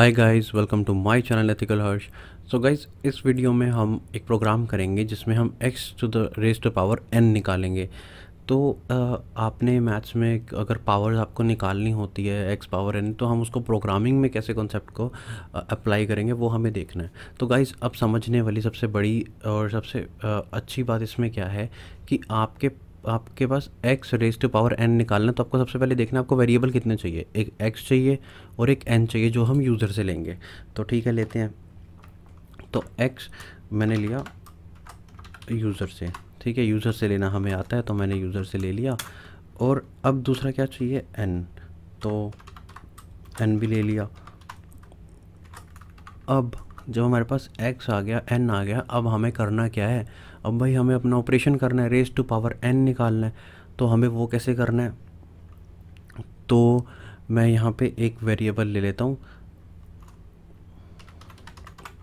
hi guys welcome to my channel ethical Harsh so guys इस video में हम एक प्रोग्राम करेंगे जिसमें हम x to the raise to power n निकालेंगे तो आपने मैथ्स में अगर पावर आपको निकालनी होती है एक्स पावर एन तो हम उसको प्रोग्रामिंग में कैसे कॉन्सेप्ट को अप्लाई करेंगे वो हमें देखना है तो गाइज़ अब समझने वाली सबसे बड़ी और सबसे अच्छी बात इसमें क्या है कि आपके आपके पास X raise to power N निकालना तो आपको सबसे पहले देखना आपको वेरिएबल कितने चाहिए एक एक्स चाहिए और एक एन चाहिए जो हम यूज़र से लेंगे तो ठीक है लेते हैं तो एक्स मैंने लिया यूज़र से ठीक है यूज़र से लेना हमें आता है तो मैंने यूज़र से ले लिया और अब दूसरा क्या चाहिए एन तो एन भी ले लिया अब जब हमारे पास एक्स आ गया एन आ गया अब हमें करना क्या है अब भाई हमें अपना ऑपरेशन करना है रेस टू पावर एन निकालना है तो हमें वो कैसे करना है तो मैं यहाँ पे एक वेरिएबल ले लेता हूँ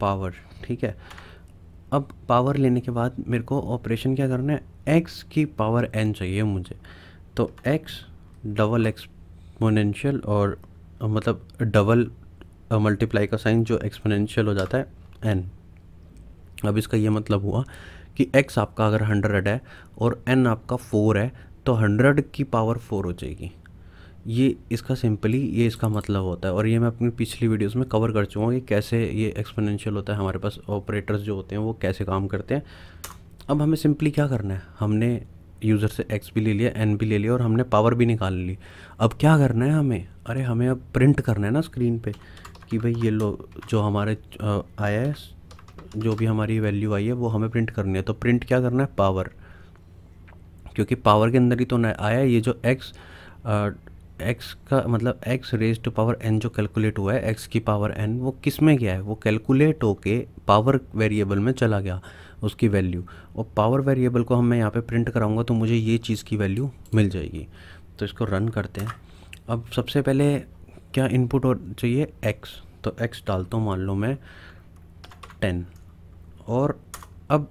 पावर ठीक है अब पावर लेने के बाद मेरे को ऑपरेशन क्या करना है एक्स की पावर एन चाहिए मुझे तो एक्स डबल एक्सपोनेंशियल और मतलब डबल मल्टीप्लाई का साइन जो एक्सपोनेंशियल हो जाता है एन अब इसका ये मतलब हुआ कि x आपका अगर हंड्रेड है और n आपका फोर है तो हंड्रेड की पावर फोर हो जाएगी ये इसका सिंपली ये इसका मतलब होता है और ये मैं अपनी पिछली वीडियोस में कवर कर चुका हूँ कि कैसे ये एक्सपोनेंशियल होता है हमारे पास ऑपरेटर्स जो होते हैं वो कैसे काम करते हैं अब हमें सिंपली क्या करना है हमने यूज़र से एक्स भी ले लिया एन भी ले लिया और हमने पावर भी निकाल ली अब क्या करना है हमें अरे हमें अब प्रिंट करना है ना स्क्रीन पे कि भाई ये लो जो हमारे आया है जो भी हमारी वैल्यू आई है वो हमें प्रिंट करनी है तो प्रिंट क्या करना है पावर क्योंकि पावर के अंदर ही तो ना आया ये जो एक्स एक्स का मतलब X raise to power N जो कैलकुलेट हुआ है एक्स की पावर एन वो किस में गया है वो कैलकुलेट होके पावर वेरिएबल में चला गया उसकी वैल्यू और पावर वेरिएबल को हम मैं यहाँ पे प्रिंट कराऊंगा तो मुझे ये चीज़ की वैल्यू मिल जाएगी तो इसको रन करते हैं अब सबसे पहले क्या इनपुट और चाहिए एक्स तो एक्स डालता हूँ मान लो मैं टेन और अब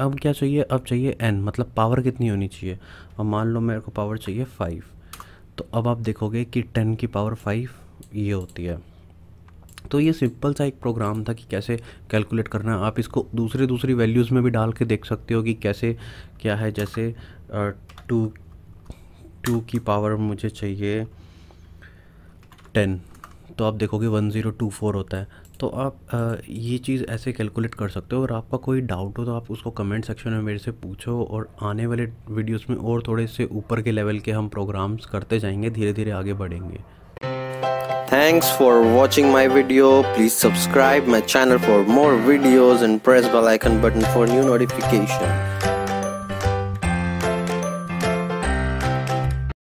अब क्या चाहिए अब चाहिए एन मतलब पावर कितनी होनी चाहिए अब मान लो मेरे को पावर चाहिए फाइव तो अब आप देखोगे कि टेन की पावर फाइव ये होती है तो ये सिंपल सा एक प्रोग्राम था कि कैसे कैलकुलेट करना है आप इसको दूसरे दूसरी वैल्यूज़ में भी डाल के देख सकते हो कि कैसे क्या है जैसे टू टू की पावर मुझे चाहिए टेन तो आप देखोगे 1024 होता है तो आप ये चीज़ ऐसे कैलकुलेट कर सकते हो और आपका कोई डाउट हो तो आप उसको कमेंट सेक्शन में मेरे से पूछो और आने वाले वीडियोस में और थोड़े से ऊपर के लेवल के हम प्रोग्राम्स करते जाएंगे धीरे धीरे आगे बढ़ेंगे thanks for watching my video please subscribe my channel for more videos and press bell icon button for new notification